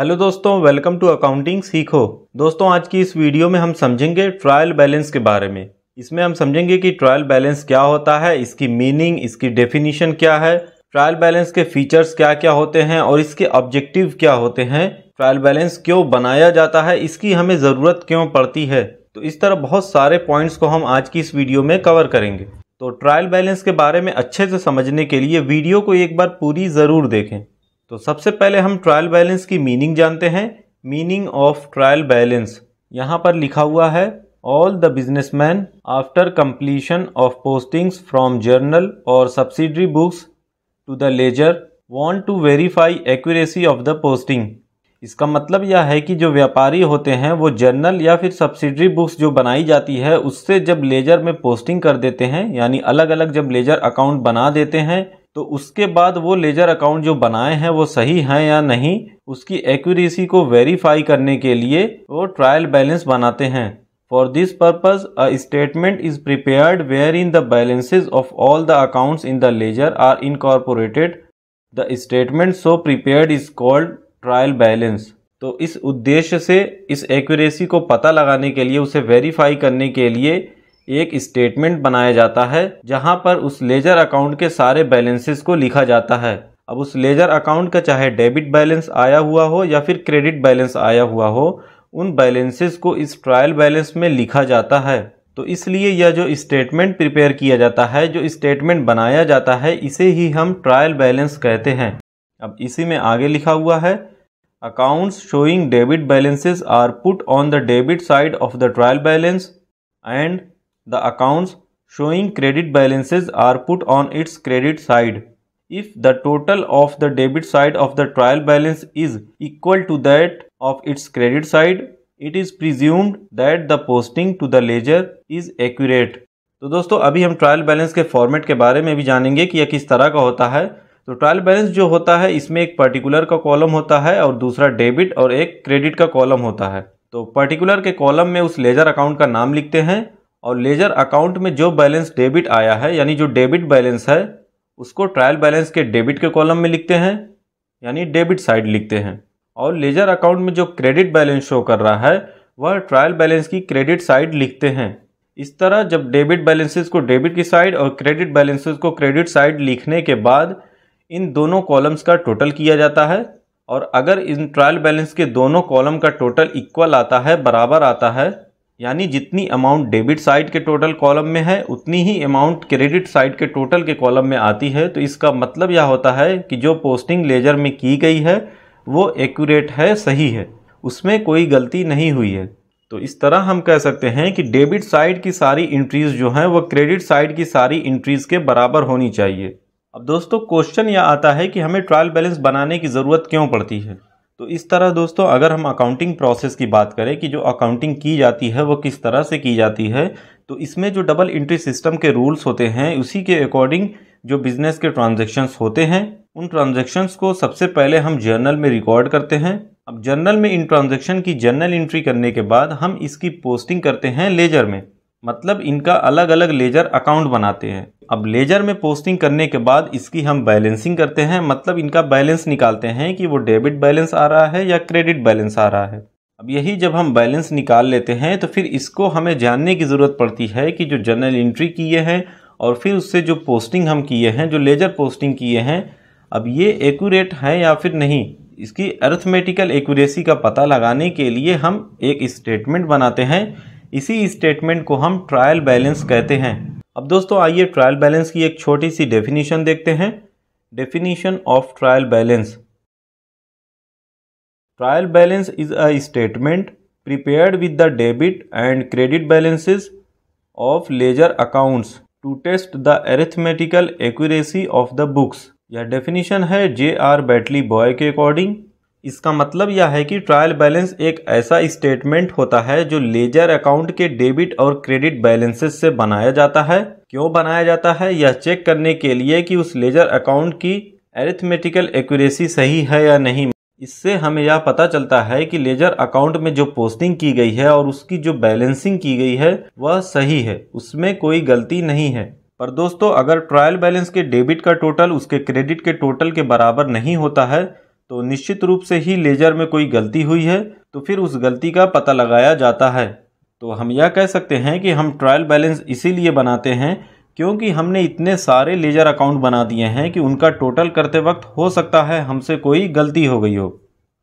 hello दोस्तों welcome to accounting सीखो दोस्तों आज की इस वीडियो में हम समझेंगे ट्रायल बैलेंस के बारे में इसमें हम समझेंगे कि ट्रायल बैलेंस क्या होता है इसकी मीनिंग इसकी डेफिनेशन क्या है ट्रायल बैलेंस के फीचर्स क्या क्या होते हैं और इसके ऑब्जेक्टिव क्या होते हैं ट्रायल बैलेंस क्यों बनाया जाता है इसकी हमें ज़रूरत क्यों पड़ती है तो इस तरह बहुत सारे पॉइंट्स को हम आज की इस वीडियो में कवर करेंगे तो ट्रायल बैलेंस के बारे में अच्छे से समझने के लिए वीडियो को एक बार पूरी ज़रूर देखें तो सबसे पहले हम ट्रायल बैलेंस की मीनिंग जानते हैं मीनिंग ऑफ ट्रायल बैलेंस यहाँ पर लिखा हुआ है all the businessman after completion of postings from journal और subsidiary books to the ledger want to verify accuracy of the posting इसका मतलब यह है कि जो व्यापारी होते हैं वो जर्नल या फिर सब्सिडरी बुक्स जो बनाई जाती है उससे जब लेजर में पोस्टिंग कर देते हैं यानी अलग अलग जब लेजर अकाउंट बना देते हैं तो उसके बाद वो लेजर अकाउंट जो बनाए हैं वो सही हैं या नहीं उसकी एक्यूरेसी को वेरीफाई करने के लिए वो ट्रायल बैलेंस बनाते हैं for this purpose a statement is prepared where in the balances of all the accounts in the ledger are incorporated the statement so prepared is called trial balance तो इस उद्देश्य से इस एक्यूरेसी को पता लगाने के लिए उसे वेरीफाई करने के लिए एक स्टेटमेंट बनाया जाता है जहां पर उस लेजर अकाउंट के सारे बैलेंसेस को लिखा जाता है अब उस लेजर अकाउंट का चाहे डेबिट बैलेंस आया हुआ हो या फिर क्रेडिट बैलेंस आया हुआ हो उन बैलेंसेस को इस ट्रायल बैलेंस में लिखा जाता है तो इसलिए यह जो स्टेटमेंट प्रिपेयर किया जाता है जो स्टेटमेंट बनाया जाता है इसे ही हम ट्रायल बैलेंस कहते हैं अब इसी में आगे लिखा हुआ है accounts showing debit balances are put on the debit side of the trial balance and the accounts showing credit balances are put on its credit side if the total of the debit side of the trial balance is equal to that of its credit side it is presumed that the posting to the ledger is accurate तो दोस्तों अभी हम trial balance के format के बारे में भी जानेंगे कि यह किस तरह का होता है तो ट्रायल बैलेंस जो होता है इसमें एक पर्टिकुलर का कॉलम होता है और दूसरा डेबिट और एक क्रेडिट का कॉलम होता है तो पर्टिकुलर के कॉलम में उस लेजर अकाउंट का नाम लिखते हैं और लेजर अकाउंट में जो बैलेंस डेबिट आया है यानी जो डेबिट बैलेंस है उसको ट्रायल बैलेंस के डेबिट के कॉलम में लिखते हैं यानी डेबिट साइड लिखते हैं और लेजर अकाउंट में जो क्रेडिट बैलेंस शो कर रहा है वह ट्रायल बैलेंस की क्रेडिट साइड लिखते हैं इस तरह जब डेबिट बैलेंसेस को डेबिट की साइड और क्रेडिट बैलेंसेस को क्रेडिट साइड लिखने के बाद इन दोनों कॉलम्स का टोटल किया जाता है और अगर इन ट्रायल बैलेंस के दोनों कॉलम का टोटल इक्वल आता है बराबर आता है यानी जितनी अमाउंट डेबिट साइड के टोटल कॉलम में है उतनी ही अमाउंट क्रेडिट साइड के टोटल के कॉलम में आती है तो इसका मतलब यह होता है कि जो पोस्टिंग लेजर में की गई है वो एक्यूरेट है सही है उसमें कोई गलती नहीं हुई है तो इस तरह हम कह सकते हैं कि डेबिट साइड की सारी इंट्रीज़ जो हैं वो क्रेडिट साइड की सारी इंट्रीज़ के बराबर होनी चाहिए अब दोस्तों क्वेश्चन यह आता है कि हमें ट्रायल बैलेंस बनाने की ज़रूरत क्यों पड़ती है तो इस तरह दोस्तों अगर हम अकाउंटिंग प्रोसेस की बात करें कि जो अकाउंटिंग की जाती है वो किस तरह से की जाती है तो इसमें जो डबल इंट्री सिस्टम के रूल्स होते हैं उसी के अकॉर्डिंग जो बिज़नेस के ट्रांजेक्शन्स होते हैं उन ट्रांजेक्शन्स को सबसे पहले हम जर्नल में रिकॉर्ड करते हैं अब जर्नल में इन ट्रांजेक्शन की जर्नल इंट्री करने के बाद हम इसकी पोस्टिंग करते हैं लेजर में मतलब इनका अलग अलग लेजर अकाउंट बनाते हैं अब लेजर में पोस्टिंग करने के बाद इसकी हम बैलेंसिंग करते हैं मतलब इनका बैलेंस निकालते हैं कि वो डेबिट बैलेंस आ रहा है या क्रेडिट बैलेंस आ रहा है अब यही जब हम बैलेंस निकाल लेते हैं तो फिर इसको हमें जानने की ज़रूरत पड़ती है कि जो जनरल एंट्री किए हैं और फिर उससे जो पोस्टिंग हम किए हैं जो लेजर पोस्टिंग किए हैं अब ये एक्यूरेट है या फिर नहीं इसकी अर्थमेटिकल एक्यूरेसी का पता लगाने के लिए हम एक स्टेटमेंट बनाते हैं इसी स्टेटमेंट को हम ट्रायल बैलेंस कहते हैं अब दोस्तों आइए ट्रायल बैलेंस की एक छोटी सी डेफिनेशन देखते हैं definition of trial balance trial balance is a statement prepare with the debit and credit balances of ledger accounts to test the arithmetical accuracy of the books यह डेफिनेशन है J R Batliboi के according इसका मतलब यह है कि trial balance एक ऐसा स्टेटमेंट होता है जो लेजर अकाउंट के डेबिट और क्रेडिट बैलेंसेस से बनाया जाता है क्यों बनाया जाता है यह चेक करने के लिए कि उस लेजर अकाउंट की एरिथमेटिकल एक्यूरेसी सही है या नहीं इससे हमें यह पता चलता है कि लेजर अकाउंट में जो पोस्टिंग की गई है और उसकी जो बैलेंसिंग की गई है वह सही है उसमें कोई गलती नहीं है पर दोस्तों अगर ट्रायल बैलेंस के डेबिट का टोटल उसके क्रेडिट के टोटल के बराबर नहीं होता है तो निश्चित रूप से ही लेजर में कोई गलती हुई है तो फिर उस गलती का पता लगाया जाता है तो हम यह कह सकते हैं कि हम ट्रायल बैलेंस इसीलिए बनाते हैं क्योंकि हमने इतने सारे लेजर अकाउंट बना दिए हैं कि उनका टोटल करते वक्त हो सकता है हमसे कोई गलती हो गई हो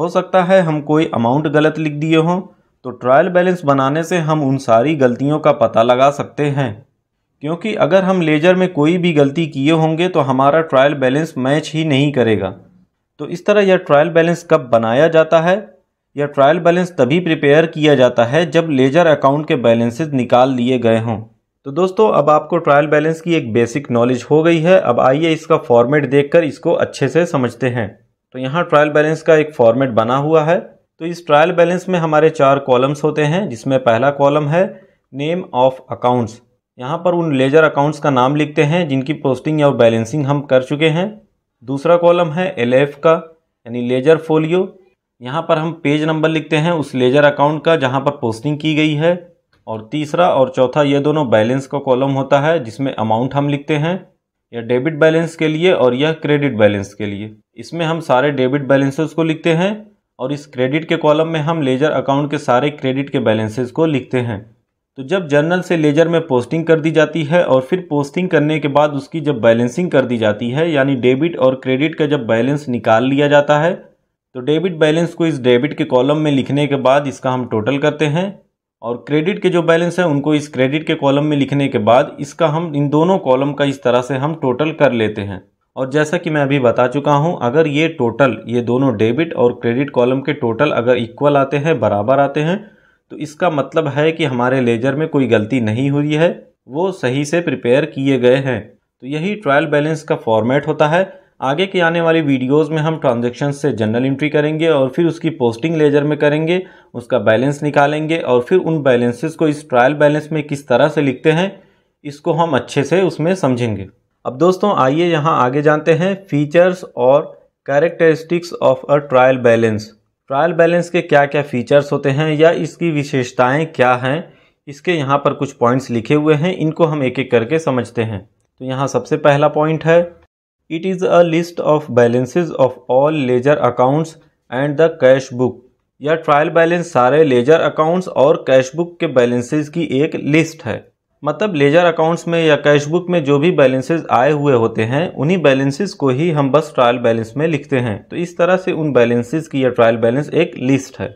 हो सकता है हम कोई अमाउंट गलत लिख दिए हों तो ट्रायल बैलेंस बनाने से हम उन सारी गलतियों का पता लगा सकते हैं क्योंकि अगर हम लेजर में कोई भी गलती किए होंगे तो हमारा ट्रायल बैलेंस मैच ही नहीं करेगा तो इस तरह यह ट्रायल बैलेंस कब बनाया जाता है यह ट्रायल बैलेंस तभी प्रिपेयर किया जाता है जब लेजर अकाउंट के बैलेंसेज निकाल लिए गए हों तो दोस्तों अब आपको ट्रायल बैलेंस की एक बेसिक नॉलेज हो गई है अब आइए इसका फॉर्मेट देखकर इसको अच्छे से समझते हैं तो यहाँ ट्रायल बैलेंस का एक फॉर्मेट बना हुआ है तो इस ट्रायल बैलेंस में हमारे चार कॉलम्स होते हैं जिसमें पहला कॉलम है नेम ऑफ अकाउंट्स यहाँ पर उन लेजर अकाउंट्स का नाम लिखते हैं जिनकी पोस्टिंग या बैलेंसिंग हम कर चुके हैं दूसरा कॉलम है एल का यानी लेजर फोलियो यहाँ पर हम पेज नंबर लिखते हैं उस लेजर अकाउंट का जहाँ पर पोस्टिंग की गई है और तीसरा और चौथा ये दोनों बैलेंस का कॉलम होता है जिसमें अमाउंट हम लिखते हैं यह डेबिट बैलेंस के लिए और यह क्रेडिट बैलेंस के लिए इसमें हम सारे डेबिट बैलेंसेस को लिखते हैं और इस क्रेडिट के कॉलम में हम लेजर अकाउंट के सारे क्रेडिट के बैलेंसेज को लिखते हैं तो जब जर्नल से लेजर में पोस्टिंग कर दी जाती है और फिर पोस्टिंग करने के बाद उसकी जब बैलेंसिंग कर दी जाती है यानी डेबिट और क्रेडिट का जब बैलेंस निकाल लिया जाता है तो डेबिट बैलेंस को इस डेबिट के कॉलम में लिखने के बाद इसका हम टोटल करते हैं और क्रेडिट के जो बैलेंस है उनको इस क्रेडिट के कॉलम में लिखने के बाद इसका हम इन दोनों कॉलम का इस तरह से हम टोटल कर लेते हैं और जैसा कि मैं अभी बता चुका हूं अगर ये टोटल ये दोनों डेबिट और क्रेडिट कॉलम के टोटल अगर इक्वल आते हैं बराबर आते हैं तो इसका मतलब है कि हमारे लेजर में कोई गलती नहीं हुई है वो सही से प्रिपेयर किए गए हैं तो यही ट्रायल बैलेंस का फॉर्मेट होता है आगे के आने वाली वीडियोस में हम ट्रांजेक्शन से जनरल इंट्री करेंगे और फिर उसकी पोस्टिंग लेजर में करेंगे उसका बैलेंस निकालेंगे और फिर उन बैलेंसेस को इस ट्रायल बैलेंस में किस तरह से लिखते हैं इसको हम अच्छे से उसमें समझेंगे अब दोस्तों आइए यहाँ आगे जानते हैं फीचर्स और characteristics of a trial balance trial balance के क्या क्या फीचर्स होते हैं या इसकी विशेषताएं क्या हैं इसके यहाँ पर कुछ पॉइंट्स लिखे हुए हैं इनको हम एक एक करके समझते हैं तो यहाँ सबसे पहला पॉइंट है it is a list of balances of all ledger accounts and the cash book या ट्रायल बैलेंस सारे लेजर अकाउंट्स और कैश बुक के बैलेंसेज की एक लिस्ट है मतलब लेजर अकाउंट्स में या कैश बुक में जो भी बैलेंसेस आए हुए होते हैं उन्हीं बैलेंसेस को ही हम बस ट्रायल बैलेंस में लिखते हैं तो इस तरह से उन बैलेंसेस की यह ट्रायल बैलेंस एक लिस्ट है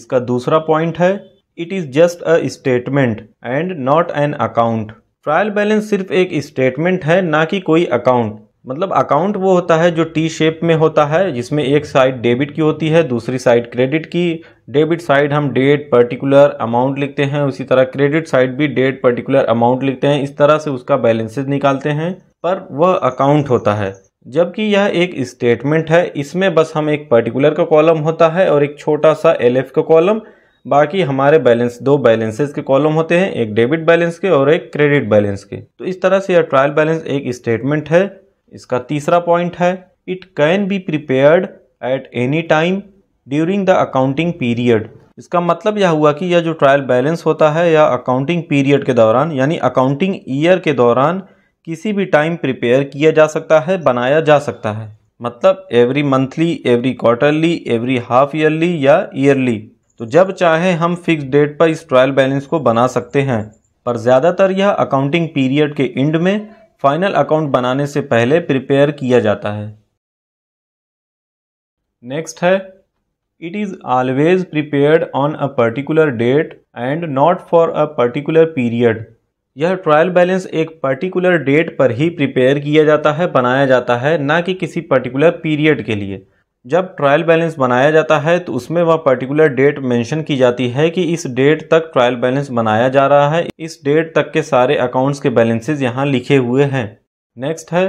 इसका दूसरा पॉइंट है it is just a statement and not an account trial balance सिर्फ एक स्टेटमेंट है ना कि कोई अकाउंट मतलब अकाउंट वो होता है जो टी शेप में होता है जिसमें एक साइड डेबिट की होती है दूसरी साइड क्रेडिट की डेबिट साइड हम डेट पर्टिकुलर अमाउंट लिखते हैं उसी तरह क्रेडिट साइड भी डेट पर्टिकुलर अमाउंट लिखते हैं इस तरह से उसका बैलेंसेज निकालते हैं पर वह अकाउंट होता है जबकि यह एक स्टेटमेंट है इसमें बस हम एक पर्टिकुलर का कॉलम होता है और एक छोटा सा एल का कॉलम बाकी हमारे बैलेंस दो बैलेंसेज के कॉलम होते हैं एक डेबिट बैलेंस के और एक क्रेडिट बैलेंस के तो इस तरह से यह ट्रायल बैलेंस एक स्टेटमेंट है इसका तीसरा पॉइंट है it can be prepared at any time during the accounting period इसका मतलब यह हुआ कि यह जो ट्रायल बैलेंस होता है यह अकाउंटिंग पीरियड के दौरान यानी अकाउंटिंग ईयर के दौरान किसी भी टाइम प्रिपेयर किया जा सकता है बनाया जा सकता है मतलब every monthly every quarterly every half yearly या ईयरली तो जब चाहे हम फिक्स डेट पर इस ट्रायल बैलेंस को बना सकते हैं पर ज़्यादातर यह अकाउंटिंग पीरियड के एंड में फाइनल अकाउंट बनाने से पहले प्रिपेयर किया जाता है नेक्स्ट है it is always prepared on a particular date and not for a particular period यह ट्रायल बैलेंस एक पर्टिकुलर डेट पर ही प्रिपेयर किया जाता है बनाया जाता है ना कि किसी पर्टिकुलर पीरियड के लिए जब ट्रायल बैलेंस बनाया जाता है तो उसमें वह पर्टिकुलर डेट मेंशन की जाती है कि इस डेट तक ट्रायल बैलेंस बनाया जा रहा है इस डेट तक के सारे अकाउंट्स के बैलेंसेज यहाँ लिखे हुए हैं नेक्स्ट है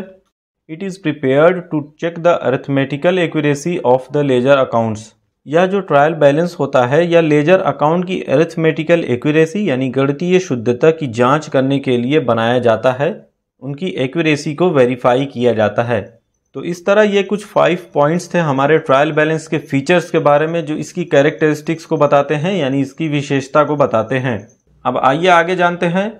it is prepared to check the arithmetical accuracy of the ledger accounts यह जो ट्रायल बैलेंस होता है यह लेजर अकाउंट की अर्थमेटिकल एक्यूरेसी यानी गणतीय शुद्धता की जाँच करने के लिए बनाया जाता है उनकी एक्यूरेसी को वेरीफाई किया जाता है तो इस तरह ये कुछ फाइव पॉइंट्स थे हमारे ट्रायल बैलेंस के फीचर्स के बारे में जो इसकी कैरेक्टरिस्टिक्स को बताते हैं यानी इसकी विशेषता को बताते हैं अब आइए आगे जानते हैं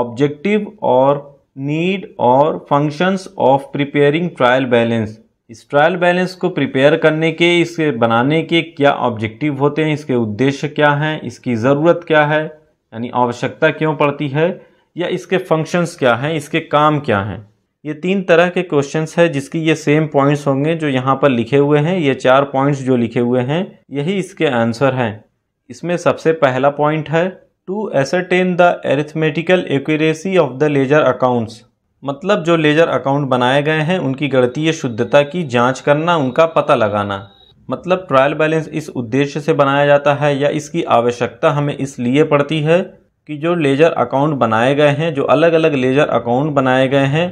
ऑब्जेक्टिव और नीड और functions of preparing trial balance इस ट्रायल बैलेंस को प्रिपेयर करने के इसे बनाने के क्या ऑब्जेक्टिव होते हैं इसके उद्देश्य क्या हैं इसकी ज़रूरत क्या है यानी आवश्यकता क्यों पड़ती है या इसके फंक्शंस क्या हैं इसके काम क्या हैं ये तीन तरह के क्वेश्चंस है जिसकी ये सेम पॉइंट्स होंगे जो यहाँ पर लिखे हुए हैं ये चार पॉइंट्स जो लिखे हुए हैं यही इसके आंसर हैं इसमें सबसे पहला पॉइंट है to ascertain the arithmetical accuracy of the ledger accounts मतलब जो लेजर अकाउंट बनाए गए हैं उनकी गणतीय शुद्धता की जांच करना उनका पता लगाना मतलब ट्रायल बैलेंस इस उद्देश्य से बनाया जाता है या इसकी आवश्यकता हमें इसलिए पड़ती है कि जो लेजर अकाउंट बनाए गए हैं जो अलग अलग लेजर अकाउंट बनाए गए हैं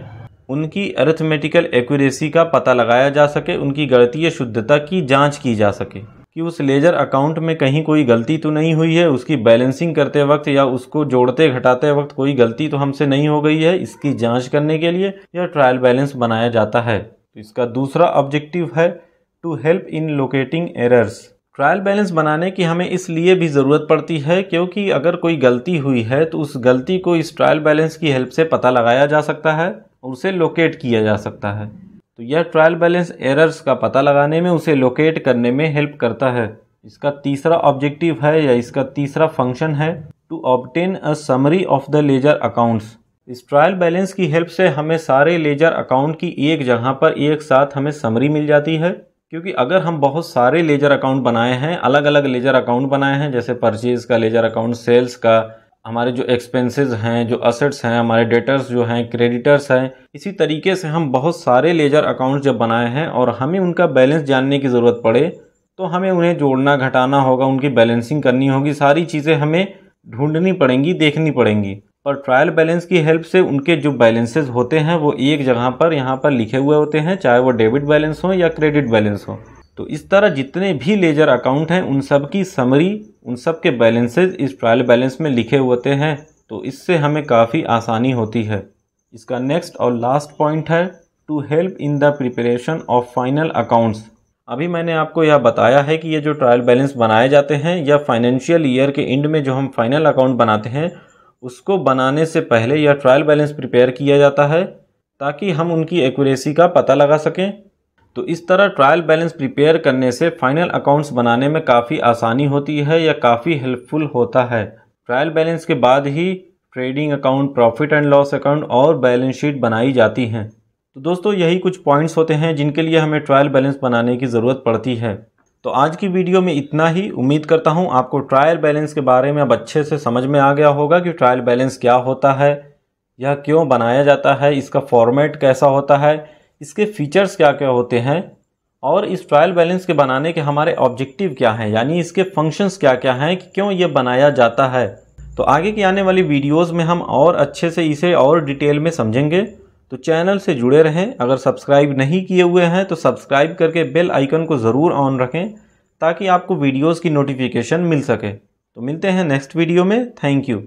उनकी अरिथमेटिकल एक्यूरेसी का पता लगाया जा सके उनकी गणतीय शुद्धता की जांच की जा सके कि उस लेजर अकाउंट में कहीं कोई गलती तो नहीं हुई है उसकी बैलेंसिंग करते वक्त या उसको जोड़ते घटाते वक्त कोई गलती तो हमसे नहीं हो गई है इसकी जांच करने के लिए यह ट्रायल बैलेंस बनाया जाता है तो इसका दूसरा ऑब्जेक्टिव है to help in locating errors trial balance बनाने की हमें इसलिए भी ज़रूरत पड़ती है क्योंकि अगर कोई गलती हुई है तो उस गलती को इस ट्रायल बैलेंस की हेल्प से पता लगाया जा सकता है और उसे लोकेट किया जा सकता है तो यह ट्रायल बैलेंस एरर्स का पता लगाने में उसे लोकेट करने में हेल्प करता है इसका तीसरा ऑब्जेक्टिव है या इसका तीसरा फंक्शन है to obtain a summary of the ledger accounts इस ट्रायल बैलेंस की हेल्प से हमें सारे लेजर अकाउंट की एक जगह पर एक साथ हमें समरी मिल जाती है क्योंकि अगर हम बहुत सारे लेजर अकाउंट बनाए हैं अलग अलग लेजर अकाउंट बनाए हैं जैसे परचेज़ का लेजर अकाउंट सेल्स का हमारे जो एक्सपेंसेस हैं जो असेट्स हैं हमारे डेटर्स जो हैं क्रेडिटर्स हैं इसी तरीके से हम बहुत सारे लेजर अकाउंट्स जब बनाए हैं और हमें उनका बैलेंस जानने की ज़रूरत पड़े तो हमें उन्हें जोड़ना घटाना होगा उनकी बैलेंसिंग करनी होगी सारी चीज़ें हमें ढूंढनी पड़ेंगी देखनी पड़ेंगी पर ट्रायल बैलेंस की हेल्प से उनके जो बैलेंसेज होते हैं वो एक जगह पर यहाँ पर लिखे हुए होते हैं चाहे वो डेबिट बैलेंस हो या क्रेडिट बैलेंस हो तो इस तरह जितने भी लेजर अकाउंट हैं उन सब की समरी उन सब के बैलेंसेज इस ट्रायल बैलेंस में लिखे होते हैं तो इससे हमें काफ़ी आसानी होती है इसका नेक्स्ट और लास्ट पॉइंट है to help in the preparation of final accounts अभी मैंने आपको यह बताया है कि ये जो ट्रायल बैलेंस बनाए जाते हैं या फाइनेंशियल ईयर के एंड में जो हम फाइनल अकाउंट बनाते हैं उसको बनाने से पहले यह ट्रायल बैलेंस प्रिपेयर किया जाता है ताकि हम उनकी एक्यूरेसी का पता लगा सकें तो इस तरह ट्रायल बैलेंस प्रिपेयर करने से फाइनल अकाउंट्स बनाने में काफ़ी आसानी होती है या काफ़ी हेल्पफुल होता है ट्रायल बैलेंस के बाद ही trading account profit and loss account और बैलेंस शीट बनाई जाती हैं तो दोस्तों यही कुछ पॉइंट्स होते हैं जिनके लिए हमें ट्रायल बैलेंस बनाने की ज़रूरत पड़ती है तो आज की वीडियो में इतना ही उम्मीद करता हूँ आपको ट्रायल बैलेंस के बारे में अब अच्छे से समझ में आ गया होगा कि ट्रायल बैलेंस क्या होता है यह क्यों बनाया जाता है इसका फॉर्मेट कैसा होता है इसके फीचर्स क्या क्या होते हैं और इस ट्रायल बैलेंस के बनाने के हमारे ऑब्जेक्टिव क्या हैं यानी इसके फंक्शंस क्या क्या हैं कि क्यों ये बनाया जाता है तो आगे की आने वाली वीडियोस में हम और अच्छे से इसे और डिटेल में समझेंगे तो चैनल से जुड़े रहें अगर सब्सक्राइब नहीं किए हुए हैं तो सब्सक्राइब करके बेल आइकन को ज़रूर ऑन रखें ताकि आपको वीडियोज़ की नोटिफिकेशन मिल सके तो मिलते हैं नेक्स्ट वीडियो में थैंक यू